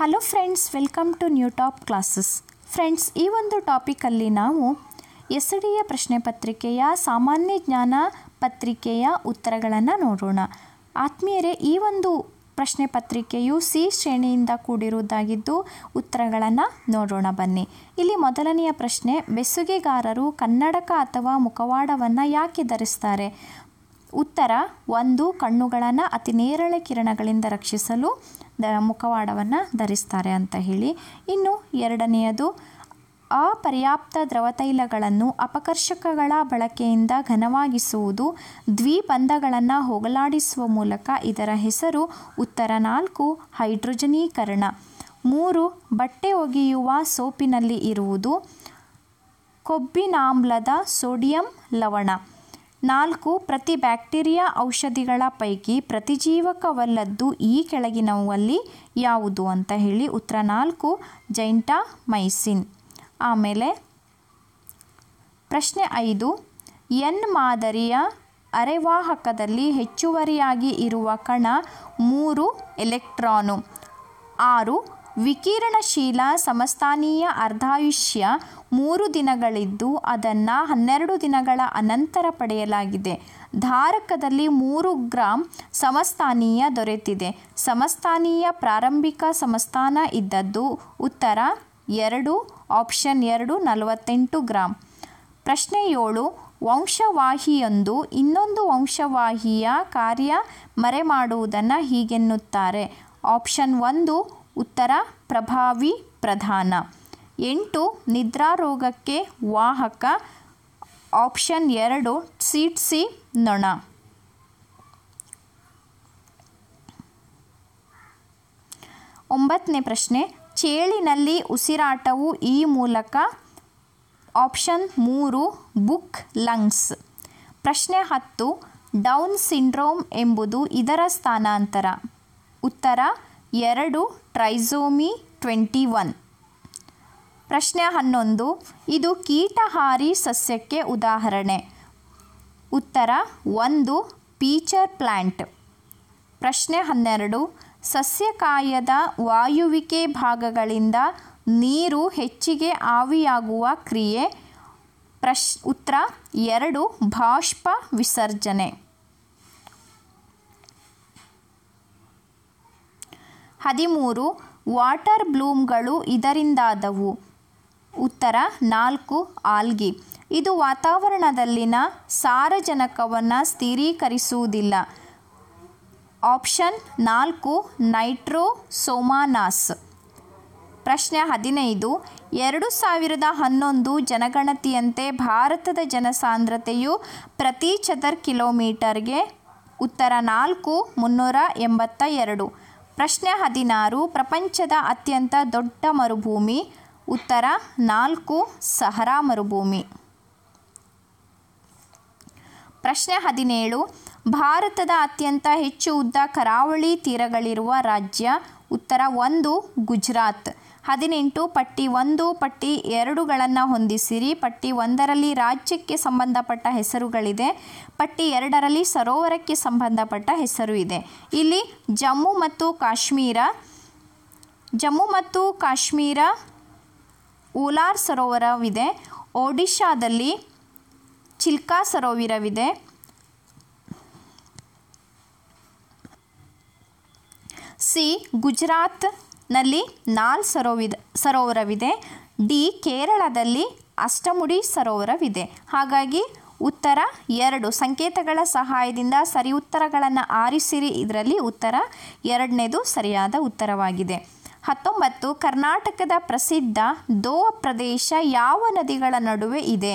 hello friends welcome to new top classes friends ಈ ಒಂದು ಟಾಪಿಕಲ್ಲಿ ನಾವು ಎಸ್ ಡಿ ಎ ಪ್ರಶ್ನೆ ಪತ್ರಿಕೆಯ ಸಾಮಾನ್ಯ ಜ್ಞಾನ ಪತ್ರಿಕೆಯ ಉತ್ತರಗಳನ್ನು ನೋಡೋಣ ಆತ್ಮೀಯರೇ ಈ ಒಂದು ಪ್ರಶ್ನೆ ಪತ್ರಿಕೆಯು ಸಿ ಶ್ರೇಣಿಯಿಂದ ಕೂಡಿರುವುದಾಗಿದ್ದು ಉತ್ತರಗಳನ್ನು ನೋಡೋಣ ಬನ್ನಿ ಇಲ್ಲಿ ಮೊದಲನೆಯ ಪ್ರಶ್ನೆ ಬೆಸುಗೆಗಾರರು ಕನ್ನಡಕ ಅಥವಾ ಮುಖವಾಡವನ್ನು ಯಾಕೆ ಧರಿಸ್ತಾರೆ ಉತ್ತರ ಒಂದು ಕಣ್ಣುಗಳನ್ನು ಅತಿ ನೇರಳೆ ಕಿರಣಗಳಿಂದ ರಕ್ಷಿಸಲು ದ ಮುಖವಾಡವನ್ನು ಧರಿಸ್ತಾರೆ ಅಂತ ಹೇಳಿ ಇನ್ನು ಎರಡನೆಯದು ಅಪರ್ಯಾಪ್ತ ದ್ರವತೈಲಗಳನ್ನು ಅಪಕರ್ಷಕಗಳ ಬಳಕೆಯಿಂದ ಘನವಾಗಿಸುವುದು ದ್ವಿಪಂಧಗಳನ್ನು ಹೋಗಲಾಡಿಸುವ ಮೂಲಕ ಇದರ ಹೆಸರು ಉತ್ತರ ನಾಲ್ಕು ಹೈಡ್ರೋಜನೀಕರಣ ಮೂರು ಬಟ್ಟೆ ಒಗೆಯುವ ಸೋಪಿನಲ್ಲಿ ಇರುವುದು ಕೊಬ್ಬಿನಾಮ್ಲದ ಸೋಡಿಯಂ ಲವಣ ನಾಲ್ಕು ಪ್ರತಿ ಬ್ಯಾಕ್ಟೀರಿಯಾ ಔಷಧಿಗಳ ಪೈಕಿ ಪ್ರತಿಜೀವಕವಲ್ಲದ್ದು ಈ ಕೆಳಗಿನವಲ್ಲಿ ಯಾವುದು ಅಂತ ಹೇಳಿ ಉತ್ತರ ನಾಲ್ಕು ಜೈಂಟಾಮೈಸಿನ್ ಆಮೇಲೆ ಪ್ರಶ್ನೆ ಐದು ಎನ್ ಮಾದರಿಯ ಅರೆವಾಹಕದಲ್ಲಿ ಹೆಚ್ಚುವರಿಯಾಗಿ ಇರುವ ಕಣ ಮೂರು ಎಲೆಕ್ಟ್ರಾನು ಆರು ವಿಕಿರಣಶೀಲ ಸಮಸ್ಥಾನೀಯ ಅರ್ಧಾಯುಷ್ಯ ಮೂರು ದಿನಗಳಿದ್ದು ಅದನ್ನು ಹನ್ನೆರಡು ದಿನಗಳ ಅನಂತರ ಪಡೆಯಲಾಗಿದೆ ಧಾರಕದಲ್ಲಿ ಮೂರು ಗ್ರಾಂ ಸಮಸ್ಥಾನೀಯ ದೊರೆತಿದೆ ಸಮಸ್ಥಾನೀಯ ಪ್ರಾರಂಭಿಕ ಸಮಸ್ಥಾನ ಇದ್ದದ್ದು ಉತ್ತರ ಎರಡು ಆಪ್ಷನ್ ಎರಡು ನಲವತ್ತೆಂಟು ಗ್ರಾಂ ಪ್ರಶ್ನೆ ಏಳು ವಂಶವಾಹಿಯೊಂದು ಇನ್ನೊಂದು ವಂಶವಾಹಿಯ ಕಾರ್ಯ ಮರೆಮಾಡುವುದನ್ನು ಹೀಗೆನ್ನುತ್ತಾರೆ ಆಪ್ಷನ್ ಒಂದು ಉತ್ತರ ಪ್ರಭಾವಿ ಪ್ರಧಾನ ಎಂಟು ನಿದ್ರಾರೋಗಕ್ಕೆ ವಾಹಕ ಆಪ್ಷನ್ ಎರಡು ಸಿಟ್ಸಿ ನೊಣ ಒಂಬತ್ತನೇ ಪ್ರಶ್ನೆ ಚೇಳಿನಲ್ಲಿ ಉಸಿರಾಟವು ಈ ಮೂಲಕ ಆಪ್ಷನ್ ಮೂರು ಬುಕ್ ಲಂಗ್ಸ್ ಪ್ರಶ್ನೆ ಹತ್ತು ಡೌನ್ ಸಿಂಡ್ರೋಮ್ ಎಂಬುದು ಇದರ ಸ್ಥಾನಾಂತರ ಉತ್ತರ ಎರಡು ಟ್ರೈಸೋಮಿ ಟ್ವೆಂಟಿ ಒನ್ ಪ್ರಶ್ನೆ ಹನ್ನೊಂದು ಇದು ಕೀಟಹಾರಿ ಸಸ್ಯಕ್ಕೆ ಉದಾಹರಣೆ ಉತ್ತರ ಒಂದು ಪೀಚರ್ ಪ್ಲ್ಯಾಂಟ್ ಪ್ರಶ್ನೆ ಹನ್ನೆರಡು ಸಸ್ಯಕಾಯದ ವಾಯುವಿಕೆ ಭಾಗಗಳಿಂದ ನೀರು ಹೆಚ್ಚಿಗೆ ಆವಿಯಾಗುವ ಕ್ರಿಯೆ ಪ್ರಶ್ ಉತ್ತರ ಎರಡು ಬಾಷ್ಪ ವಿಸರ್ಜನೆ ಹದಿಮೂರು ವಾಟರ್ ಬ್ಲೂಮ್ಗಳು ಇದರಿಂದಾದವು ಉತ್ತರ ನಾಲ್ಕು ಆಲ್ಗಿ ಇದು ವಾತಾವರಣದಲ್ಲಿನ ಸಾರಜನಕವನ್ನು ಸ್ಥಿರೀಕರಿಸುವುದಿಲ್ಲ ಆಪ್ಷನ್ ನಾಲ್ಕು ನೈಟ್ರೋಸೋಮಾನಾಸ್ ಪ್ರಶ್ನೆ ಹದಿನೈದು ಎರಡು ಸಾವಿರದ ಹನ್ನೊಂದು ಜನಗಣತಿಯಂತೆ ಭಾರತದ ಜನಸಾಂದ್ರತೆಯು ಪ್ರತಿ ಚದರ್ ಕಿಲೋಮೀಟರ್ಗೆ ಉತ್ತರ ನಾಲ್ಕು ಮುನ್ನೂರ ಎಂಬತ್ತ ಎರಡು ಪ್ರಶ್ನೆ ಹದಿನಾರು ಪ್ರಪಂಚದ ಅತ್ಯಂತ ದೊಡ್ಡ ಮರುಭೂಮಿ ಉತ್ತರ ನಾಲ್ಕು ಸಹರಾ ಮರುಭೂಮಿ ಪ್ರಶ್ನೆ ಹದಿನೇಳು ಭಾರತದ ಅತ್ಯಂತ ಹೆಚ್ಚು ಉದ್ದ ಕರಾವಳಿ ತೀರಗಳಿರುವ ರಾಜ್ಯ ಉತ್ತರ ಒಂದು ಗುಜರಾತ್ ಹದಿನೆಂಟು ಪಟ್ಟಿ ಒಂದು ಪಟ್ಟಿ ಎರಡುಗಳನ್ನು ಹೊಂದಿಸಿರಿ ಪಟ್ಟಿ ಒಂದರಲ್ಲಿ ರಾಜ್ಯಕ್ಕೆ ಸಂಬಂಧಪಟ್ಟ ಹೆಸರುಗಳಿದೆ ಪಟ್ಟಿ ಎರಡರಲ್ಲಿ ಸರೋವರಕ್ಕೆ ಸಂಬಂಧಪಟ್ಟ ಹೆಸರು ಇದೆ ಇಲ್ಲಿ ಜಮ್ಮು ಮತ್ತು ಕಾಶ್ಮೀರ ಜಮ್ಮು ಮತ್ತು ಕಾಶ್ಮೀರ ಓಲಾರ್ ಸರೋವರವಿದೆ ಒಡಿಶಾದಲ್ಲಿ ಚಿಲ್ಕಾ ಸರೋವರವಿದೆ ಸಿ ಗುಜರಾತ್ ನಲ್ಲಿ ನಾಲ್ ಸರೋವಿದ ಸರೋವರವಿದೆ ಡಿ ಕೇರಳದಲ್ಲಿ ಅಷ್ಟಮುಡಿ ಸರೋವರವಿದೆ ಹಾಗಾಗಿ ಉತ್ತರ ಎರಡು ಸಂಕೇತಗಳ ಸಹಾಯದಿಂದ ಸರಿ ಉತ್ತರಗಳನ್ನು ಆರಿಸಿರಿ ಇದರಲ್ಲಿ ಉತ್ತರ ಎರಡನೇದು ಸರಿಯಾದ ಉತ್ತರವಾಗಿದೆ ಹತ್ತೊಂಬತ್ತು ಕರ್ನಾಟಕದ ಪ್ರಸಿದ್ಧ ದೋವ ಪ್ರದೇಶ ಯಾವ ನದಿಗಳ ನಡುವೆ ಇದೆ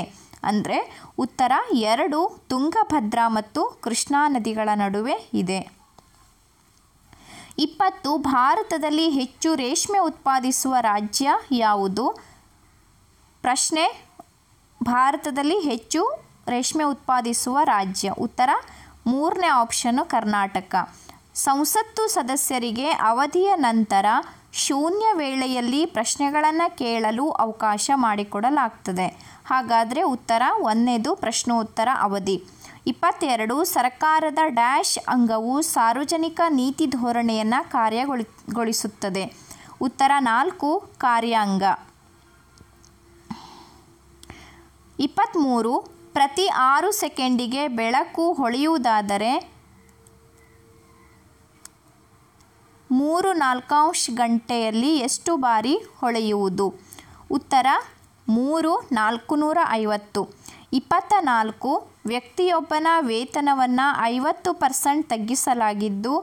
ಅಂದರೆ ಉತ್ತರ ಎರಡು ತುಂಗಭದ್ರಾ ಮತ್ತು ಕೃಷ್ಣಾ ನದಿಗಳ ನಡುವೆ ಇದೆ ಇಪ್ಪತ್ತು ಭಾರತದಲ್ಲಿ ಹೆಚ್ಚು ರೇಷ್ಮೆ ಉತ್ಪಾದಿಸುವ ರಾಜ್ಯ ಯಾವುದು ಪ್ರಶ್ನೆ ಭಾರತದಲ್ಲಿ ಹೆಚ್ಚು ರೇಷ್ಮೆ ಉತ್ಪಾದಿಸುವ ರಾಜ್ಯ ಉತ್ತರ ಮೂರನೇ ಆಪ್ಷನ್ನು ಕರ್ನಾಟಕ ಸಂಸತ್ತು ಸದಸ್ಯರಿಗೆ ಅವಧಿಯ ನಂತರ ಶೂನ್ಯ ವೇಳೆಯಲ್ಲಿ ಪ್ರಶ್ನೆಗಳನ್ನು ಕೇಳಲು ಅವಕಾಶ ಮಾಡಿಕೊಡಲಾಗ್ತದೆ ಹಾಗಾದರೆ ಉತ್ತರ ಒಂದನೇದು ಪ್ರಶ್ನೋತ್ತರ ಅವಧಿ ಇಪ್ಪತ್ತೆರಡು ಸರ್ಕಾರದ ಡ್ಯಾಶ್ ಅಂಗವು ಸಾರ್ವಜನಿಕ ನೀತಿ ಧೋರಣೆಯನ್ನು ಕಾರ್ಯಗೊಳಿಸುತ್ತದೆ ಉತ್ತರ ನಾಲ್ಕು ಕಾರ್ಯಾಂಗ ಇಪ್ಪತ್ತ್ಮೂರು ಪ್ರತಿ ಆರು ಸೆಕೆಂಡಿಗೆ ಬೆಳಕು ಹೊಳೆಯುವುದಾದರೆ ಮೂರು ನಾಲ್ಕಾಂಶ ಗಂಟೆಯಲ್ಲಿ ಎಷ್ಟು ಬಾರಿ ಹೊಳೆಯುವುದು ಉತ್ತರ ಮೂರು ನಾಲ್ಕು ನೂರ ಐವತ್ತು ಇಪ್ಪತ್ತ ನಾಲ್ಕು ವ್ಯಕ್ತಿಯೊಬ್ಬನ ವೇತನವನ್ನು ಐವತ್ತು ಪರ್ಸೆಂಟ್ ತಗ್ಗಿಸಲಾಗಿದ್ದು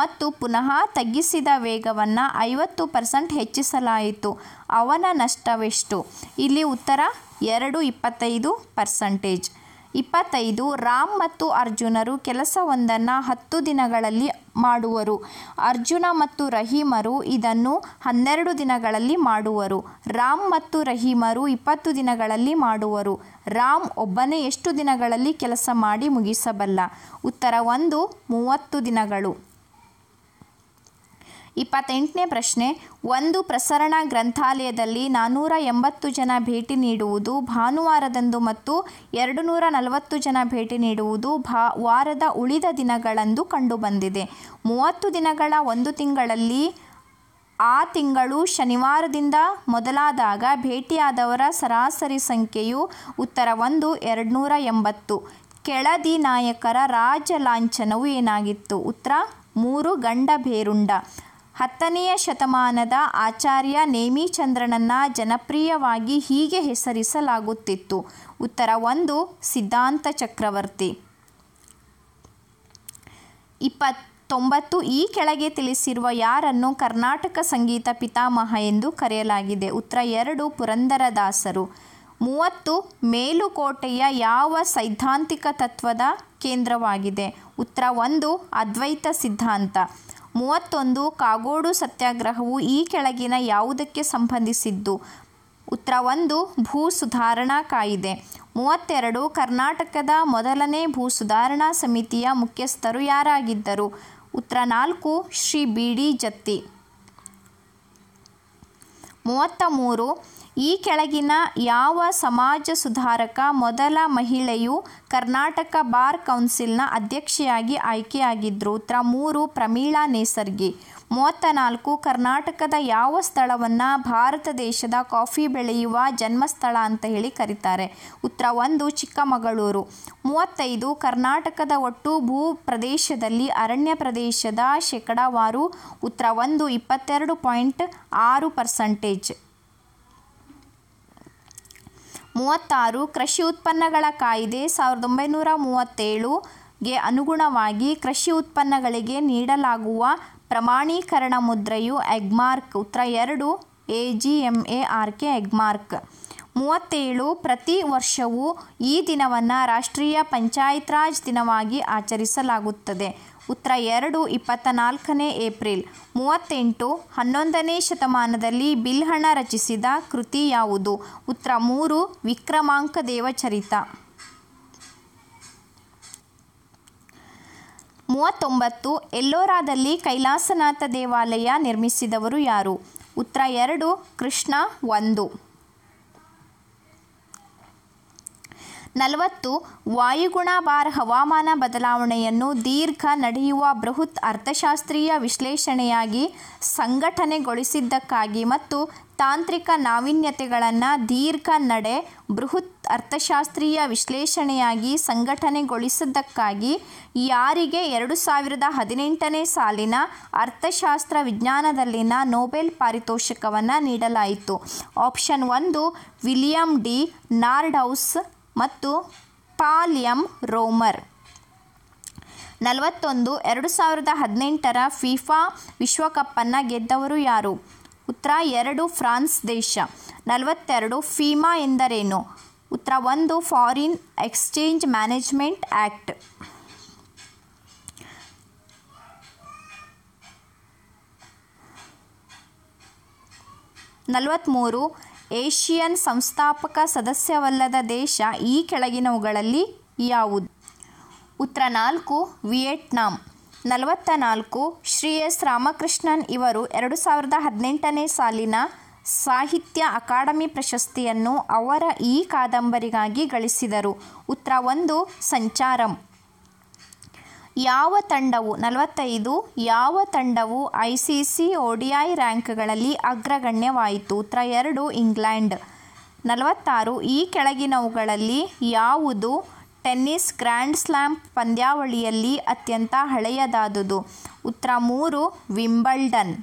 ಮತ್ತು ಪುನಃ ತಗ್ಗಿಸಿದ ವೇಗವನ್ನು ಐವತ್ತು ಪರ್ಸೆಂಟ್ ಹೆಚ್ಚಿಸಲಾಯಿತು ಅವನ ನಷ್ಟವೆಷ್ಟು ಇಲ್ಲಿ ಉತ್ತರ ಎರಡು ಇಪ್ಪತ್ತೈದು ಪರ್ಸೆಂಟೇಜ್ ಇಪ್ಪತ್ತೈದು ರಾಮ್ ಮತ್ತು ಅರ್ಜುನರು ಕೆಲಸವೊಂದನ್ನು ಹತ್ತು ದಿನಗಳಲ್ಲಿ ಮಾಡುವರು ಅರ್ಜುನ ಮತ್ತು ರಹೀಮರು ಇದನ್ನು ಹನ್ನೆರಡು ದಿನಗಳಲ್ಲಿ ಮಾಡುವರು ರಾಮ್ ಮತ್ತು ರಹೀಮರು ಇಪ್ಪತ್ತು ದಿನಗಳಲ್ಲಿ ಮಾಡುವರು ರಾಮ್ ಒಬ್ಬನೇ ಎಷ್ಟು ದಿನಗಳಲ್ಲಿ ಕೆಲಸ ಮಾಡಿ ಮುಗಿಸಬಲ್ಲ ಉತ್ತರ ಒಂದು ಮೂವತ್ತು ದಿನಗಳು ಇಪ್ಪತ್ತೆಂಟನೇ ಪ್ರಶ್ನೆ ಒಂದು ಪ್ರಸರಣ ಗ್ರಂಥಾಲಯದಲ್ಲಿ ನಾನ್ನೂರ ಎಂಬತ್ತು ಜನ ಭೇಟಿ ನೀಡುವುದು ಭಾನುವಾರದಂದು ಮತ್ತು ಎರಡು ನೂರ ನಲವತ್ತು ಜನ ಭೇಟಿ ನೀಡುವುದು ಭಾ ವಾರದ ಉಳಿದ ದಿನಗಳಂದು ಕಂಡುಬಂದಿದೆ ಮೂವತ್ತು ದಿನಗಳ ಒಂದು ತಿಂಗಳಲ್ಲಿ ಆ ತಿಂಗಳು ಶನಿವಾರದಿಂದ ಮೊದಲಾದಾಗ ಭೇಟಿಯಾದವರ ಸರಾಸರಿ ಸಂಖ್ಯೆಯು ಉತ್ತರ ಒಂದು ಎರಡು ಎಂಬತ್ತು ಕೆಳದಿ ನಾಯಕರ ರಾಜ ಲಾಂಛನವು ಏನಾಗಿತ್ತು ಉತ್ತರ ಮೂರು ಗಂಡ ಭೇರುಂಡ ಹತ್ತನೆಯ ಶತಮಾನದ ಆಚಾರ್ಯ ನೇಮಿಚಂದ್ರನನ್ನ ಜನಪ್ರಿಯವಾಗಿ ಹೀಗೆ ಹೆಸರಿಸಲಾಗುತ್ತಿತ್ತು ಉತ್ತರ ಒಂದು ಸಿದ್ಧಾಂತ ಚಕ್ರವರ್ತಿ ಇಪ್ಪತ್ತೊಂಬತ್ತು ಈ ಕೆಳಗೆ ತಿಳಿಸಿರುವ ಯಾರನ್ನು ಕರ್ನಾಟಕ ಸಂಗೀತ ಪಿತಾಮಹ ಎಂದು ಕರೆಯಲಾಗಿದೆ ಉತ್ತರ ಎರಡು ಪುರಂದರದಾಸರು ಮೂವತ್ತು ಮೇಲುಕೋಟೆಯ ಯಾವ ಸೈದ್ಧಾಂತಿಕ ತತ್ವದ ಕೇಂದ್ರವಾಗಿದೆ ಉತ್ತರ ಒಂದು ಅದ್ವೈತ ಸಿದ್ಧಾಂತ ಮೂವತ್ತೊಂದು ಕಾಗೋಡು ಸತ್ಯಾಗ್ರಹವು ಈ ಕೆಳಗಿನ ಯಾವುದಕ್ಕೆ ಸಂಬಂಧಿಸಿದ್ದು ಉತ್ತರ ಒಂದು ಭೂ ಸುಧಾರಣಾ ಕಾಯಿದೆ ಮೂವತ್ತೆರಡು ಕರ್ನಾಟಕದ ಮೊದಲನೇ ಭೂ ಸುಧಾರಣಾ ಸಮಿತಿಯ ಮುಖ್ಯಸ್ಥರು ಯಾರಾಗಿದ್ದರು ಉತ್ತರ ನಾಲ್ಕು ಶ್ರೀ ಬಿ ಡಿ ಜತ್ತಿ ಮೂವತ್ತ ಮೂರು ಈ ಕೆಳಗಿನ ಯಾವ ಸಮಾಜ ಸುಧಾರಕ ಮೊದಲ ಮಹಿಳೆಯು ಕರ್ನಾಟಕ ಬಾರ್ ಕೌನ್ಸಿಲ್ನ ಅಧ್ಯಕ್ಷೆಯಾಗಿ ಆಯ್ಕೆಯಾಗಿದ್ದರು ಉತ್ತರ ಮೂರು ಪ್ರಮೀಳಾ ನೇಸರ್ಗಿ ಮೂವತ್ತ ನಾಲ್ಕು ಕರ್ನಾಟಕದ ಯಾವ ಸ್ಥಳವನ್ನು ಭಾರತ ದೇಶದ ಕಾಫಿ ಬೆಳೆಯುವ ಜನ್ಮಸ್ಥಳ ಅಂತ ಹೇಳಿ ಕರೀತಾರೆ ಉತ್ತರ ಒಂದು ಚಿಕ್ಕಮಗಳೂರು ಮೂವತ್ತೈದು ಕರ್ನಾಟಕದ ಒಟ್ಟು ಭೂ ಪ್ರದೇಶದಲ್ಲಿ ಅರಣ್ಯ ಪ್ರದೇಶದ ಶೇಕಡಾವಾರು ಉತ್ತರ ಒಂದು ಇಪ್ಪತ್ತೆರಡು ಪಾಯಿಂಟ್ ಆರು ಪರ್ಸಂಟೇಜ್ ಮೂವತ್ತಾರು ಕೃಷಿ ಉತ್ಪನ್ನಗಳ ಕಾಯ್ದೆ ಸಾವಿರದ ಒಂಬೈನೂರ ಮೂವತ್ತೇಳುಗೆ ಅನುಗುಣವಾಗಿ ಕೃಷಿ ಉತ್ಪನ್ನಗಳಿಗೆ ನೀಡಲಾಗುವ ಪ್ರಮಾಣೀಕರಣ ಮುದ್ರೆಯು ಎಗ್ಮಾರ್ಕ್ ಉತ್ತರ ಎರಡು A G M A R K Agmark ಮೂವತ್ತೇಳು ಪ್ರತಿ ವರ್ಷವೂ ಈ ದಿನವನ್ನು ರಾಷ್ಟ್ರೀಯ ಪಂಚಾಯತ್ ರಾಜ್ ದಿನವಾಗಿ ಆಚರಿಸಲಾಗುತ್ತದೆ ಉತ್ತರ ಎರಡು ಇಪ್ಪತ್ತ ನಾಲ್ಕನೇ ಏಪ್ರಿಲ್ ಮೂವತ್ತೆಂಟು ಹನ್ನೊಂದನೇ ಶತಮಾನದಲ್ಲಿ ಬಿಲ್ಹಣ ರಚಿಸಿದ ಕೃತಿ ಯಾವುದು ಉತ್ತರ ಮೂರು ವಿಕ್ರಮಾಂಕ ದೇವಚರಿತ ಮೂವತ್ತೊಂಬತ್ತು ಎಲ್ಲೋರಾದಲ್ಲಿ ಕೈಲಾಸನಾಥ ದೇವಾಲಯ ನಿರ್ಮಿಸಿದವರು ಯಾರು ಉತ್ತರ ಎರಡು ಕೃಷ್ಣ ಒಂದು ನಲವತ್ತು ಬಾರ ಹವಾಮಾನ ಬದಲಾವಣೆಯನ್ನು ದೀರ್ಘ ನಡೆಯುವ ಬೃಹತ್ ಅರ್ಥಶಾಸ್ತ್ರೀಯ ವಿಶ್ಲೇಷಣೆಯಾಗಿ ಸಂಘಟನೆಗೊಳಿಸಿದ್ದಕ್ಕಾಗಿ ಮತ್ತು ತಾಂತ್ರಿಕ ನಾವೀನ್ಯತೆಗಳನ್ನು ದೀರ್ಘ ನಡೆ ಬೃಹತ್ ಅರ್ಥಶಾಸ್ತ್ರೀಯ ವಿಶ್ಲೇಷಣೆಯಾಗಿ ಸಂಘಟನೆಗೊಳಿಸಿದ್ದಕ್ಕಾಗಿ ಯಾರಿಗೆ ಎರಡು ಸಾವಿರದ ಹದಿನೆಂಟನೇ ಸಾಲಿನ ಅರ್ಥಶಾಸ್ತ್ರ ವಿಜ್ಞಾನದಲ್ಲಿನ ನೋಬೆಲ್ ಪಾರಿತೋಷಕವನ್ನು ನೀಡಲಾಯಿತು ಆಪ್ಷನ್ ಒಂದು ವಿಲಿಯಂ ಡಿ ಹೌಸ್ ಮತ್ತು ಪಾಲಿಯಂ ರೋಮರ್ ನಲವತ್ತೊಂದು ಎರಡು ಸಾವಿರದ ಹದಿನೆಂಟರ ಫಿಫಾ ವಿಶ್ವಕಪ್ಪನ್ನು ಗೆದ್ದವರು ಯಾರು ಉತ್ತರ ಎರಡು ಫ್ರಾನ್ಸ್ ದೇಶ ನಲವತ್ತೆರಡು ಫೀಮಾ ಎಂದರೇನು ಉತ್ತರ ಒಂದು ಫಾರಿನ್ ಎಕ್ಸ್ಚೇಂಜ್ ಮ್ಯಾನೇಜ್ಮೆಂಟ್ ಆ್ಯಕ್ಟ್ ನಲವತ್ತ್ಮೂರು ಏಷಿಯನ್ ಸಂಸ್ಥಾಪಕ ಸದಸ್ಯವಲ್ಲದ ದೇಶ ಈ ಕೆಳಗಿನವುಗಳಲ್ಲಿ ಯಾವುದು ಉತ್ತರ ನಾಲ್ಕು ವಿಯೆಟ್ನಾಂ ನಲವತ್ತ ನಾಲ್ಕು ಶ್ರೀ ಎಸ್ ರಾಮಕೃಷ್ಣನ್ ಇವರು ಎರಡು ಸಾವಿರದ ಹದಿನೆಂಟನೇ ಸಾಲಿನ ಸಾಹಿತ್ಯ ಅಕಾಡೆಮಿ ಪ್ರಶಸ್ತಿಯನ್ನು ಅವರ ಈ ಕಾದಂಬರಿಗಾಗಿ ಗಳಿಸಿದರು ಉತ್ತರ ಒಂದು ಸಂಚಾರಂ ಯಾವ ತಂಡವು ನಲವತ್ತೈದು ಯಾವ ತಂಡವು ಐ ಸಿ ಸಿ ಐ ರ್ಯಾಂಕ್ಗಳಲ್ಲಿ ಅಗ್ರಗಣ್ಯವಾಯಿತು ಉತ್ತರ ಎರಡು ಇಂಗ್ಲೆಂಡ್ ನಲವತ್ತಾರು ಈ ಕೆಳಗಿನವುಗಳಲ್ಲಿ ಯಾವುದು ಟೆನ್ನಿಸ್ ಗ್ರ್ಯಾಂಡ್ ಸ್ಲ್ಯಾಮ್ ಪಂದ್ಯಾವಳಿಯಲ್ಲಿ ಅತ್ಯಂತ ಹಳೆಯದಾದುದು ಉತ್ತರ ಮೂರು ವಿಂಬಲ್ಡನ್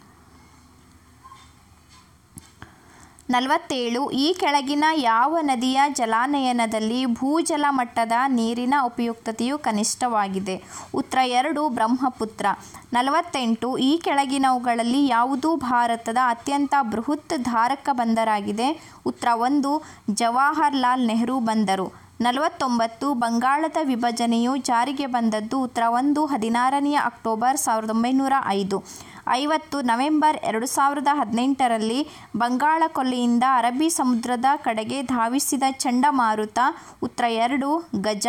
ನಲವತ್ತೇಳು ಈ ಕೆಳಗಿನ ಯಾವ ನದಿಯ ಜಲಾನಯನದಲ್ಲಿ ಭೂಜಲ ಮಟ್ಟದ ನೀರಿನ ಉಪಯುಕ್ತತೆಯು ಕನಿಷ್ಠವಾಗಿದೆ ಉತ್ತರ ಎರಡು ಬ್ರಹ್ಮಪುತ್ರ ನಲವತ್ತೆಂಟು ಈ ಕೆಳಗಿನವುಗಳಲ್ಲಿ ಯಾವುದು ಭಾರತದ ಅತ್ಯಂತ ಬೃಹತ್ ಧಾರಕ ಬಂದರಾಗಿದೆ ಉತ್ತರ ಒಂದು ಜವಾಹರ್ಲಾಲ್ ನೆಹರು ಬಂದರು ನಲವತ್ತೊಂಬತ್ತು ಬಂಗಾಳದ ವಿಭಜನೆಯು ಜಾರಿಗೆ ಬಂದದ್ದು ಉತ್ತರ ಒಂದು ಹದಿನಾರನೆಯ ಅಕ್ಟೋಬರ್ ಸಾವಿರದ ಒಂಬೈನೂರ ಐದು ಐವತ್ತು ನವೆಂಬರ್ ಎರಡು ಸಾವಿರದ ಹದಿನೆಂಟರಲ್ಲಿ ಬಂಗಾಳ ಕೊಲ್ಲಿಯಿಂದ ಅರಬ್ಬಿ ಸಮುದ್ರದ ಕಡೆಗೆ ಧಾವಿಸಿದ ಚಂಡಮಾರುತ ಉತ್ತರ ಎರಡು ಗಜ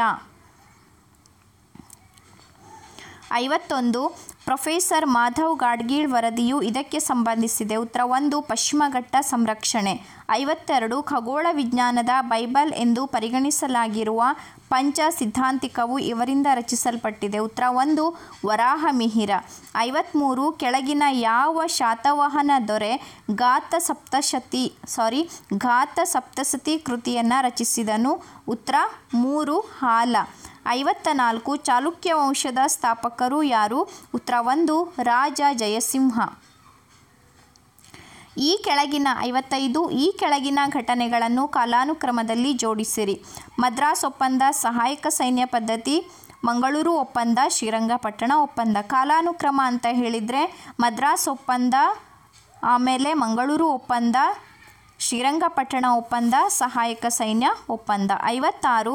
ಐವತ್ತೊಂದು ಪ್ರೊಫೆಸರ್ ಮಾಧವ್ ಗಾಡ್ಗೀಳ್ ವರದಿಯು ಇದಕ್ಕೆ ಸಂಬಂಧಿಸಿದೆ ಉತ್ತರ ಒಂದು ಪಶ್ಚಿಮಘಟ್ಟ ಸಂರಕ್ಷಣೆ ಐವತ್ತೆರಡು ಖಗೋಳ ವಿಜ್ಞಾನದ ಬೈಬಲ್ ಎಂದು ಪರಿಗಣಿಸಲಾಗಿರುವ ಪಂಚ ಸಿದ್ಧಾಂತಿಕವು ಇವರಿಂದ ರಚಿಸಲ್ಪಟ್ಟಿದೆ ಉತ್ತರ ಒಂದು ವರಾಹ ಮಿಹಿರ ಐವತ್ತ್ಮೂರು ಕೆಳಗಿನ ಯಾವ ಶಾತವಾಹನ ದೊರೆ ಘಾತ ಸಪ್ತಶತಿ ಸಾರಿ ಘಾತ ಸಪ್ತಶತಿ ಕೃತಿಯನ್ನು ರಚಿಸಿದನು ಉತ್ತರ ಮೂರು ಹಾಲ ಐವತ್ತ ನಾಲ್ಕು ಚಾಲುಕ್ಯ ವಂಶದ ಸ್ಥಾಪಕರು ಯಾರು ಉತ್ತರ ಒಂದು ರಾಜ ಜಯಸಿಂಹ ಈ ಕೆಳಗಿನ ಐವತ್ತೈದು ಈ ಕೆಳಗಿನ ಘಟನೆಗಳನ್ನು ಕಾಲಾನುಕ್ರಮದಲ್ಲಿ ಜೋಡಿಸಿರಿ ಮದ್ರಾಸ್ ಒಪ್ಪಂದ ಸಹಾಯಕ ಸೈನ್ಯ ಪದ್ಧತಿ ಮಂಗಳೂರು ಒಪ್ಪಂದ ಶ್ರೀರಂಗಪಟ್ಟಣ ಒಪ್ಪಂದ ಕಾಲಾನುಕ್ರಮ ಅಂತ ಹೇಳಿದರೆ ಮದ್ರಾಸ್ ಒಪ್ಪಂದ ಆಮೇಲೆ ಮಂಗಳೂರು ಒಪ್ಪಂದ ಶ್ರೀರಂಗಪಟ್ಟಣ ಒಪ್ಪಂದ ಸಹಾಯಕ ಸೈನ್ಯ ಒಪ್ಪಂದ ಐವತ್ತಾರು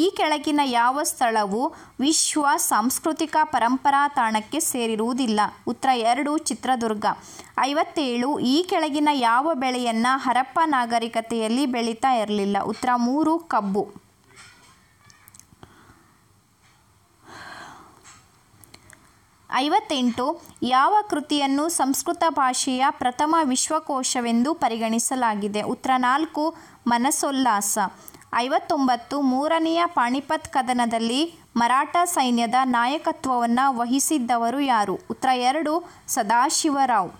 ಈ ಕೆಳಗಿನ ಯಾವ ಸ್ಥಳವು ವಿಶ್ವ ಸಾಂಸ್ಕೃತಿಕ ಪರಂಪರಾ ತಾಣಕ್ಕೆ ಸೇರಿರುವುದಿಲ್ಲ ಉತ್ತರ ಎರಡು ಚಿತ್ರದುರ್ಗ ಐವತ್ತೇಳು ಈ ಕೆಳಗಿನ ಯಾವ ಬೆಳೆಯನ್ನು ಹರಪ್ಪ ನಾಗರಿಕತೆಯಲ್ಲಿ ಬೆಳೀತಾ ಇರಲಿಲ್ಲ ಉತ್ತರ ಮೂರು ಕಬ್ಬು ಐವತ್ತೆಂಟು ಯಾವ ಕೃತಿಯನ್ನು ಸಂಸ್ಕೃತ ಭಾಷೆಯ ಪ್ರಥಮ ವಿಶ್ವಕೋಶವೆಂದು ಪರಿಗಣಿಸಲಾಗಿದೆ ಉತ್ತರ ನಾಲ್ಕು ಮನಸೊಲ್ಲಾಸ ಐವತ್ತೊಂಬತ್ತು ಮೂರನೆಯ ಪಾಣಿಪತ್ ಕದನದಲ್ಲಿ ಮರಾಠ ಸೈನ್ಯದ ನಾಯಕತ್ವವನ್ನು ವಹಿಸಿದ್ದವರು ಯಾರು ಉತ್ತರ ಎರಡು ಸದಾಶಿವರಾವ್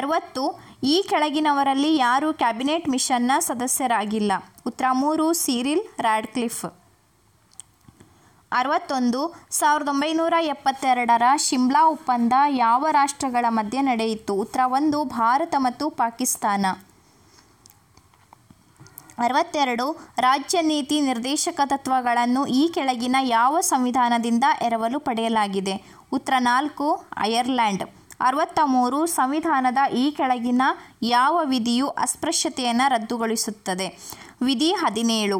ಅರವತ್ತು ಈ ಕೆಳಗಿನವರಲ್ಲಿ ಯಾರು ಕ್ಯಾಬಿನೆಟ್ ಮಿಷನ್ನ ಸದಸ್ಯರಾಗಿಲ್ಲ ಉತ್ತರ ಮೂರು ಸೀರಿಲ್ ರಾಡ್ಕ್ಲಿಫ್ ಅರವತ್ತೊಂದು ಸಾವಿರದ ಒಂಬೈನೂರ ಎಪ್ಪತ್ತೆರಡರ ಶಿಮ್ಲಾ ಒಪ್ಪಂದ ಯಾವ ರಾಷ್ಟ್ರಗಳ ಮಧ್ಯೆ ನಡೆಯಿತು ಉತ್ತರ ಒಂದು ಭಾರತ ಮತ್ತು ಪಾಕಿಸ್ತಾನ ಅರವತ್ತೆರಡು ರಾಜ್ಯ ನೀತಿ ನಿರ್ದೇಶಕ ತತ್ವಗಳನ್ನು ಈ ಕೆಳಗಿನ ಯಾವ ಸಂವಿಧಾನದಿಂದ ಎರವಲು ಪಡೆಯಲಾಗಿದೆ ಉತ್ತರ ನಾಲ್ಕು ಐರ್ಲ್ಯಾಂಡ್ ಅರವತ್ತ ಮೂರು ಸಂವಿಧಾನದ ಈ ಕೆಳಗಿನ ಯಾವ ವಿಧಿಯು ಅಸ್ಪೃಶ್ಯತೆಯನ್ನು ರದ್ದುಗೊಳಿಸುತ್ತದೆ ವಿಧಿ ಹದಿನೇಳು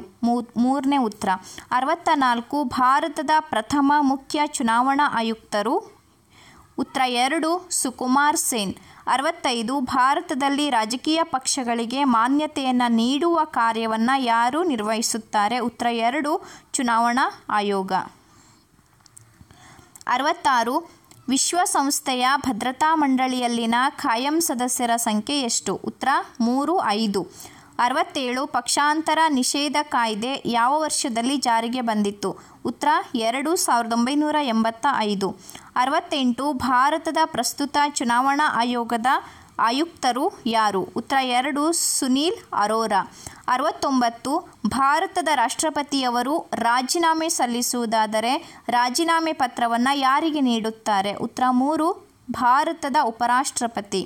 ಮೂರನೇ ಉತ್ತರ ಅರವತ್ತ ನಾಲ್ಕು ಭಾರತದ ಪ್ರಥಮ ಮುಖ್ಯ ಚುನಾವಣಾ ಆಯುಕ್ತರು ಉತ್ತರ ಎರಡು ಸುಕುಮಾರ್ ಸೇನ್ ಅರವತ್ತೈದು ಭಾರತದಲ್ಲಿ ರಾಜಕೀಯ ಪಕ್ಷಗಳಿಗೆ ಮಾನ್ಯತೆಯನ್ನು ನೀಡುವ ಕಾರ್ಯವನ್ನು ಯಾರು ನಿರ್ವಹಿಸುತ್ತಾರೆ ಉತ್ತರ ಎರಡು ಚುನಾವಣಾ ಆಯೋಗ ಅರವತ್ತಾರು ವಿಶ್ವಸಂಸ್ಥೆಯ ಭದ್ರತಾ ಮಂಡಳಿಯಲ್ಲಿನ ಖಾಯಂ ಸದಸ್ಯರ ಸಂಖ್ಯೆ ಎಷ್ಟು ಉತ್ತರ ಮೂರು ಐದು ಅರವತ್ತೇಳು ಪಕ್ಷಾಂತರ ನಿಷೇಧ ಕಾಯ್ದೆ ಯಾವ ವರ್ಷದಲ್ಲಿ ಜಾರಿಗೆ ಬಂದಿತ್ತು ಉತ್ತರ ಎರಡು ಸಾವಿರದ ಒಂಬೈನೂರ ಎಂಬತ್ತ ಐದು ಅರವತ್ತೆಂಟು ಭಾರತದ ಪ್ರಸ್ತುತ ಚುನಾವಣಾ ಆಯೋಗದ ಆಯುಕ್ತರು ಯಾರು ಉತ್ತರ ಎರಡು ಸುನೀಲ್ ಅರೋರಾ ಅರವತ್ತೊಂಬತ್ತು ಭಾರತದ ರಾಷ್ಟ್ರಪತಿಯವರು ರಾಜೀನಾಮೆ ಸಲ್ಲಿಸುವುದಾದರೆ ರಾಜೀನಾಮೆ ಪತ್ರವನ್ನು ಯಾರಿಗೆ ನೀಡುತ್ತಾರೆ ಉತ್ತರ ಮೂರು ಭಾರತದ ಉಪರಾಷ್ಟ್ರಪತಿ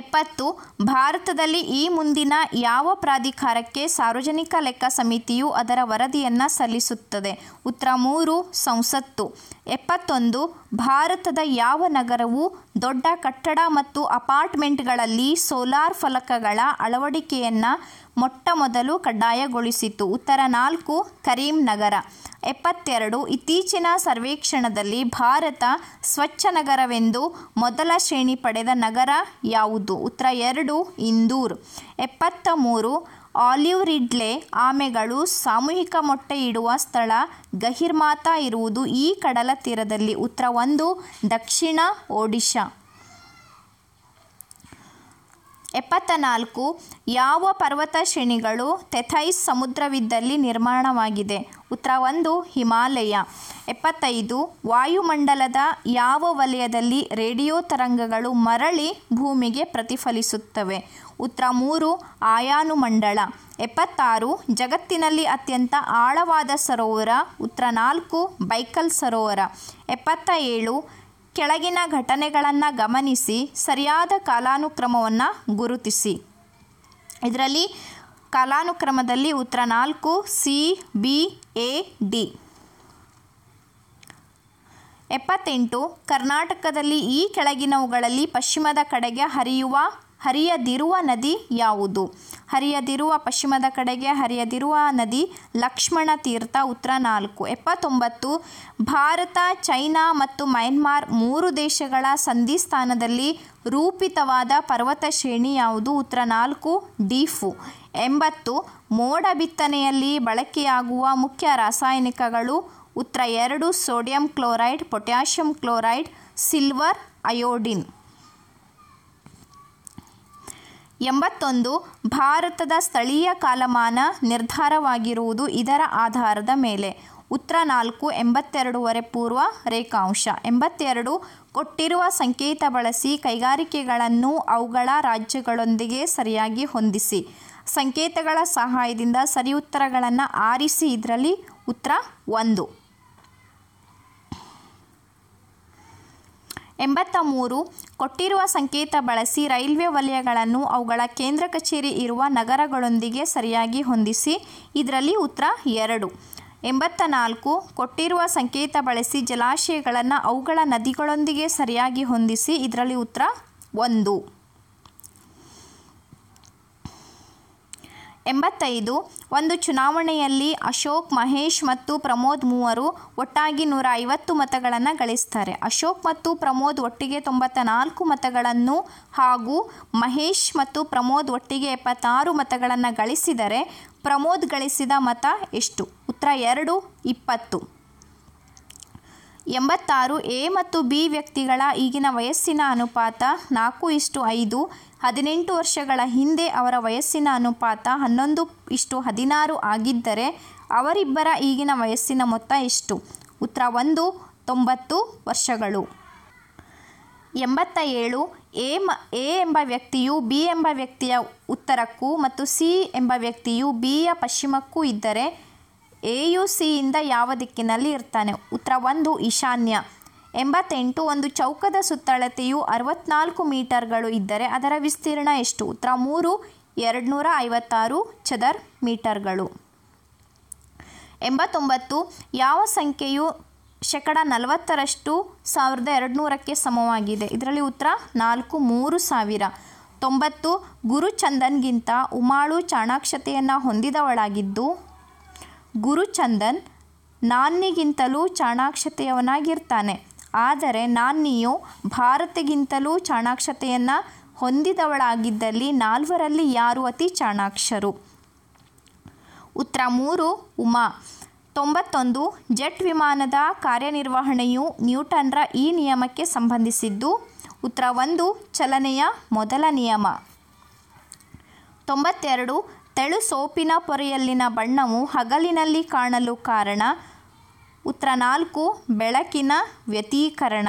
ಎಪ್ಪತ್ತು ಭಾರತದಲ್ಲಿ ಈ ಮುಂದಿನ ಯಾವ ಪ್ರಾಧಿಕಾರಕ್ಕೆ ಸಾರ್ವಜನಿಕ ಲೆಕ್ಕ ಸಮಿತಿಯು ಅದರ ವರದಿಯನ್ನು ಸಲ್ಲಿಸುತ್ತದೆ ಉತ್ತರ ಮೂರು ಸಂಸತ್ತು ಎಪ್ಪತ್ತೊಂದು ಭಾರತದ ಯಾವ ನಗರವು ದೊಡ್ಡ ಕಟ್ಟಡ ಮತ್ತು ಅಪಾರ್ಟ್ಮೆಂಟ್ಗಳಲ್ಲಿ ಸೋಲಾರ್ ಫಲಕಗಳ ಅಳವಡಿಕೆಯನ್ನು ಮೊಟ್ಟ ಮೊದಲು ಕಡ್ಡಾಯಗೊಳಿಸಿತು ಉತ್ತರ ನಾಲ್ಕು ಕರೀಂನಗರ ಎಪ್ಪತ್ತೆರಡು ಇತ್ತೀಚಿನ ಸರ್ವೇಕ್ಷಣದಲ್ಲಿ ಭಾರತ ಸ್ವಚ್ಛ ನಗರವೆಂದು ಮೊದಲ ಶ್ರೇಣಿ ಪಡೆದ ನಗರ ಯಾವುದು ಉತ್ತರ ಎರಡು ಇಂದೂರ್ ಎಪ್ಪತ್ತ ಮೂರು ಆಲಿವ್ ರಿಡ್ಲೆ ಆಮೆಗಳು ಸಾಮೂಹಿಕ ಮೊಟ್ಟೆ ಇಡುವ ಸ್ಥಳ ಗಹಿರ್ಮಾತ ಇರುವುದು ಈ ಕಡಲ ತೀರದಲ್ಲಿ ಉತ್ತರ ಒಂದು ದಕ್ಷಿಣ ಒಡಿಶಾ ಎಪ್ಪತ್ತನಾಲ್ಕು ಯಾವ ಪರ್ವತ ಶ್ರೇಣಿಗಳು ತೆಥೈಸ್ ಸಮುದ್ರವಿದ್ದಲ್ಲಿ ನಿರ್ಮಾಣವಾಗಿದೆ ಉತ್ತರ ಒಂದು ಹಿಮಾಲಯ ಎಪ್ಪತ್ತೈದು ವಾಯುಮಂಡಲದ ಯಾವ ವಲಯದಲ್ಲಿ ರೇಡಿಯೋ ತರಂಗಗಳು ಮರಳಿ ಭೂಮಿಗೆ ಪ್ರತಿಫಲಿಸುತ್ತವೆ ಉತ್ತರ ಮೂರು ಆಯಾನುಮಂಡಲ ಎಪ್ಪತ್ತಾರು ಜಗತ್ತಿನಲ್ಲಿ ಅತ್ಯಂತ ಆಳವಾದ ಸರೋವರ ಉತ್ತರ ನಾಲ್ಕು ಬೈಕಲ್ ಸರೋವರ ಎಪ್ಪತ್ತ ಏಳು ಕೆಳಗಿನ ಘಟನೆಗಳನ್ನು ಗಮನಿಸಿ ಸರಿಯಾದ ಕಾಲಾನುಕ್ರಮವನ್ನು ಗುರುತಿಸಿ ಇದರಲ್ಲಿ ಕಾಲಾನುಕ್ರಮದಲ್ಲಿ ಉತ್ತರ ನಾಲ್ಕು ಸಿ ಬಿ ಎ ಡಿ ಎಪ್ಪತ್ತೆಂಟು ಕರ್ನಾಟಕದಲ್ಲಿ ಈ ಕೆಳಗಿನವುಗಳಲ್ಲಿ ಪಶ್ಚಿಮದ ಕಡೆಗೆ ಹರಿಯುವ ಹರಿಯದಿರುವ ನದಿ ಯಾವುದು ಹರಿಯದಿರುವ ಪಶ್ಚಿಮದ ಕಡೆಗೆ ಹರಿಯದಿರುವ ನದಿ ಲಕ್ಷ್ಮಣ ತೀರ್ಥ ಉತ್ತರ ನಾಲ್ಕು ಎಪ್ಪತ್ತೊಂಬತ್ತು ಭಾರತ ಚೈನಾ ಮತ್ತು ಮ್ಯಾನ್ಮಾರ್ ಮೂರು ದೇಶಗಳ ಸಂಧಿ ಸ್ಥಾನದಲ್ಲಿ ರೂಪಿತವಾದ ಪರ್ವತ ಶ್ರೇಣಿ ಯಾವುದು ಉತ್ತರ ನಾಲ್ಕು ಡಿಫು ಎಂಬತ್ತು ಮೋಡ ಬಿತ್ತನೆಯಲ್ಲಿ ಬಳಕೆಯಾಗುವ ಮುಖ್ಯ ರಾಸಾಯನಿಕಗಳು ಉತ್ತರ ಎರಡು sodium chloride potassium chloride silver iodine ಎಂಬತ್ತೊಂದು ಭಾರತದ ಸ್ಥಳೀಯ ಕಾಲಮಾನ ನಿರ್ಧಾರವಾಗಿರುವುದು ಇದರ ಆಧಾರದ ಮೇಲೆ ಉತ್ತರ ನಾಲ್ಕು ಎಂಬತ್ತೆರಡೂವರೆ ಪೂರ್ವ ರೇಖಾಂಶ ಎಂಬತ್ತೆರಡು ಕೊಟ್ಟಿರುವ ಸಂಕೇತ ಬಳಸಿ ಕೈಗಾರಿಕೆಗಳನ್ನು ಅವುಗಳ ರಾಜ್ಯಗಳೊಂದಿಗೆ ಸರಿಯಾಗಿ ಹೊಂದಿಸಿ ಸಂಕೇತಗಳ ಸಹಾಯದಿಂದ ಸರಿ ಉತ್ತರಗಳನ್ನು ಆರಿಸಿ ಇದರಲ್ಲಿ ಉತ್ತರ ಒಂದು ಎಂಬತ್ತ ಮೂರು ಕೊಟ್ಟಿರುವ ಸಂಕೇತ ಬಳಸಿ ರೈಲ್ವೆ ವಲಯಗಳನ್ನು ಅವುಗಳ ಕೇಂದ್ರ ಕಚೇರಿ ಇರುವ ನಗರಗಳೊಂದಿಗೆ ಸರಿಯಾಗಿ ಹೊಂದಿಸಿ ಇದರಲ್ಲಿ ಉತ್ತರ ಎರಡು ಎಂಬತ್ತ ನಾಲ್ಕು ಕೊಟ್ಟಿರುವ ಸಂಕೇತ ಬಳಸಿ ಜಲಾಶಯಗಳನ್ನು ಅವುಗಳ ನದಿಗಳೊಂದಿಗೆ ಸರಿಯಾಗಿ ಹೊಂದಿಸಿ ಇದರಲ್ಲಿ ಉತ್ತರ ಒಂದು ಎಂಬತ್ತೈದು ಒಂದು ಚುನಾವಣೆಯಲ್ಲಿ ಅಶೋಕ್ ಮಹೇಶ್ ಮತ್ತು ಪ್ರಮೋದ್ ಮೂವರು ಒಟ್ಟಾಗಿ ನೂರ ಐವತ್ತು ಮತಗಳನ್ನು ಗಳಿಸ್ತಾರೆ ಅಶೋಕ್ ಮತ್ತು ಪ್ರಮೋದ್ ಒಟ್ಟಿಗೆ ತೊಂಬತ್ತ ನಾಲ್ಕು ಮತಗಳನ್ನು ಹಾಗೂ ಮಹೇಶ್ ಮತ್ತು ಪ್ರಮೋದ್ ಒಟ್ಟಿಗೆ ಎಪ್ಪತ್ತಾರು ಮತಗಳನ್ನು ಗಳಿಸಿದರೆ ಪ್ರಮೋದ್ ಗಳಿಸಿದ ಮತ ಎಷ್ಟು ಉತ್ತರ ಎರಡು ಇಪ್ಪತ್ತು ಎಂಬತ್ತಾರು ಎ ಮತ್ತು ಬಿ ವ್ಯಕ್ತಿಗಳ ಈಗಿನ ವಯಸ್ಸಿನ ಅನುಪಾತ ನಾಲ್ಕು ಇಷ್ಟು ಐದು ಹದಿನೆಂಟು ವರ್ಷಗಳ ಹಿಂದೆ ಅವರ ವಯಸ್ಸಿನ ಅನುಪಾತ ಹನ್ನೊಂದು ಇಷ್ಟು ಹದಿನಾರು ಆಗಿದ್ದರೆ ಅವರಿಬ್ಬರ ಈಗಿನ ವಯಸ್ಸಿನ ಮೊತ್ತ ಎಷ್ಟು ಉತ್ತರ ಒಂದು ತೊಂಬತ್ತು ವರ್ಷಗಳು ಎಂಬತ್ತ ಏಳು ಎ ಮ ಎ ಎಂಬ ವ್ಯಕ್ತಿಯು ಬಿ ಎಂಬ ವ್ಯಕ್ತಿಯ ಉತ್ತರಕ್ಕೂ ಮತ್ತು ಸಿ ಎಂಬ ವ್ಯಕ್ತಿಯು ಬಿಯ ಪಶ್ಚಿಮಕ್ಕೂ ಇದ್ದರೆ ಎ ಯು ಸಿಯಿಂದ ಯಾವ ದಿಕ್ಕಿನಲ್ಲಿ ಇರ್ತಾನೆ ಉತ್ತರ ಒಂದು ಈಶಾನ್ಯ ಎಂಬತ್ತೆಂಟು ಒಂದು ಚೌಕದ ಸುತ್ತಳತೆಯು ಅರವತ್ನಾಲ್ಕು ಮೀಟರ್ಗಳು ಇದ್ದರೆ ಅದರ ವಿಸ್ತೀರ್ಣ ಎಷ್ಟು ಉತ್ತರ ಮೂರು ಎರಡುನೂರ ಐವತ್ತಾರು ಚದರ್ ಮೀಟರ್ಗಳು ಎಂಬತ್ತೊಂಬತ್ತು ಯಾವ ಸಂಖ್ಯೆಯು ಶೇಕಡ ನಲವತ್ತರಷ್ಟು ಸಾವಿರದ ಎರಡುನೂರಕ್ಕೆ ಸಮವಾಗಿದೆ ಇದರಲ್ಲಿ ಉತ್ತರ ನಾಲ್ಕು ಮೂರು ಸಾವಿರ ತೊಂಬತ್ತು ಗುರುಚಂದನ್ಗಿಂತ ಉಮಾಳು ಚಾಣಾಕ್ಷತೆಯನ್ನು ಹೊಂದಿದವಳಾಗಿದ್ದು ಗುರುಚಂದನ್ ನಾನಿಗಿಂತಲೂ ಚಾಣಾಕ್ಷತೆಯವನಾಗಿರ್ತಾನೆ ಆದರೆ ನಾನಿಯು ಭಾರತಿಗಿಂತಲೂ ಚಾಣಾಕ್ಷತೆಯನ್ನು ಹೊಂದಿದವಳಾಗಿದ್ದಲ್ಲಿ ನಾಲ್ವರಲ್ಲಿ ಯಾರು ಅತಿ ಚಾಣಾಕ್ಷರು ಉತ್ತರ ಮೂರು ಉಮಾ ತೊಂಬತ್ತೊಂದು ಜೆಟ್ ವಿಮಾನದ ಕಾರ್ಯನಿರ್ವಹಣೆಯು ನ್ಯೂಟನ್ರ ಈ ನಿಯಮಕ್ಕೆ ಸಂಬಂಧಿಸಿದ್ದು ಉತ್ತರ ಒಂದು ಚಲನೆಯ ಮೊದಲ ನಿಯಮ ತೊಂಬತ್ತೆರಡು ತೆಳು ಸೋಪಿನ ಪೊರೆಯಲ್ಲಿನ ಬಣ್ಣವು ಹಗಲಿನಲ್ಲಿ ಕಾಣಲು ಕಾರಣ ಉತ್ತರ ನಾಲ್ಕು ಬೆಳಕಿನ ವ್ಯತೀಕರಣ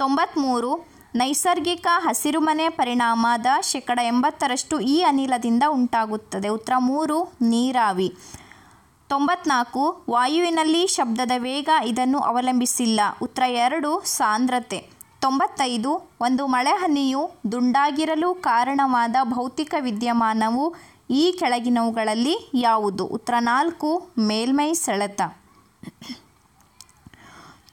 ತೊಂಬತ್ಮೂರು ನೈಸರ್ಗಿಕ ಹಸಿರುಮನೆ ಪರಿಣಾಮದ ಶೇಕಡ ಎಂಬತ್ತರಷ್ಟು ಈ ಅನಿಲದಿಂದ ಉಂಟಾಗುತ್ತದೆ ಉತ್ತರ ಮೂರು ನೀರಾವಿ ತೊಂಬತ್ನಾಲ್ಕು ವಾಯುವಿನಲ್ಲಿ ಶಬ್ದದ ವೇಗ ಇದನ್ನು ಅವಲಂಬಿಸಿಲ್ಲ ಉತ್ತರ ಎರಡು ಸಾಂದ್ರತೆ ತೊಂಬತ್ತೈದು ಒಂದು ಮಳೆಹನಿಯು ದುಂಡಾಗಿರಲು ಕಾರಣವಾದ ಭೌತಿಕ ವಿದ್ಯಮಾನವು ಈ ಕೆಳಗಿನವುಗಳಲ್ಲಿ ಯಾವುದು ಉತ್ತರ ನಾಲ್ಕು ಮೇಲ್ಮೈ ಸೆಳೆತ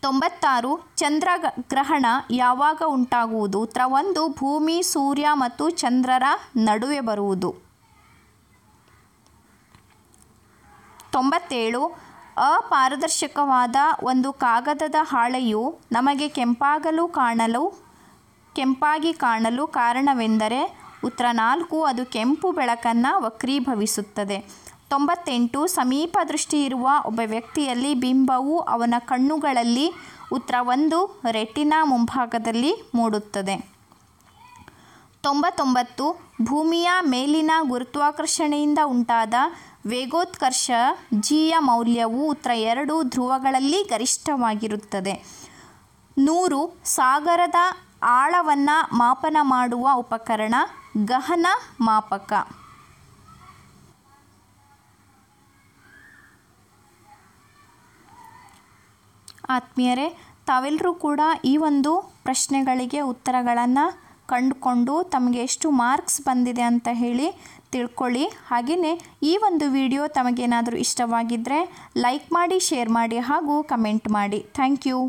ತೊಂಬತ್ತಾರು ಚಂದ್ರ ಗ್ರಹಣ ಯಾವಾಗ ಉಂಟಾಗುವುದು ಉತ್ತರ ಒಂದು ಭೂಮಿ ಸೂರ್ಯ ಮತ್ತು ಚಂದ್ರರ ನಡುವೆ ಬರುವುದು ತೊಂಬತ್ತೇಳು ಅಪಾರದರ್ಶಕವಾದ ಒಂದು ಕಾಗದದ ಹಾಳೆಯು ನಮಗೆ ಕೆಂಪಾಗಲು ಕಾಣಲು ಕೆಂಪಾಗಿ ಕಾಣಲು ಕಾರಣವೆಂದರೆ ಉತ್ತರ ನಾಲ್ಕು ಅದು ಕೆಂಪು ಬೆಳಕನ್ನು ವಕ್ರೀಭವಿಸುತ್ತದೆ ತೊಂಬತ್ತೆಂಟು ಸಮೀಪ ದೃಷ್ಟಿ ಇರುವ ಒಬ್ಬ ವ್ಯಕ್ತಿಯಲ್ಲಿ ಬಿಂಬವು ಅವನ ಕಣ್ಣುಗಳಲ್ಲಿ ಉತ್ತರ ಒಂದು ರೆಟಿನಾ ಮುಂಭಾಗದಲ್ಲಿ ಮೂಡುತ್ತದೆ ತೊಂಬತ್ತೊಂಬತ್ತು ಭೂಮಿಯ ಮೇಲಿನ ಗುರುತ್ವಾಕರ್ಷಣೆಯಿಂದ ಉಂಟಾದ ವೇಗೋತ್ಕರ್ಷ ಜಿಯ ಮೌಲ್ಯವು ಉತ್ತರ ಎರಡು ಧ್ರುವಗಳಲ್ಲಿ ಗರಿಷ್ಠವಾಗಿರುತ್ತದೆ ನೂರು ಸಾಗರದ ಆಳವನ್ನು ಮಾಪನ ಮಾಡುವ ಉಪಕರಣ ಗಹನ ಮಾಪಕ ಆತ್ಮೀಯರೇ ತಾವೆಲ್ಲರೂ ಕೂಡ ಈ ಒಂದು ಪ್ರಶ್ನೆಗಳಿಗೆ ಉತ್ತರಗಳನ್ನು ಕಂಡುಕೊಂಡು ತಮಗೆ ಎಷ್ಟು ಮಾರ್ಕ್ಸ್ ಬಂದಿದೆ ಅಂತ ಹೇಳಿ ತಿಳ್ಕೊಳ್ಳಿ ಹಾಗೆಯೇ ಈ ಒಂದು ವಿಡಿಯೋ ತಮಗೇನಾದರೂ ಇಷ್ಟವಾಗಿದ್ದರೆ ಲೈಕ್ ಮಾಡಿ ಶೇರ್ ಮಾಡಿ ಹಾಗೂ ಕಮೆಂಟ್ ಮಾಡಿ ಥ್ಯಾಂಕ್ ಯು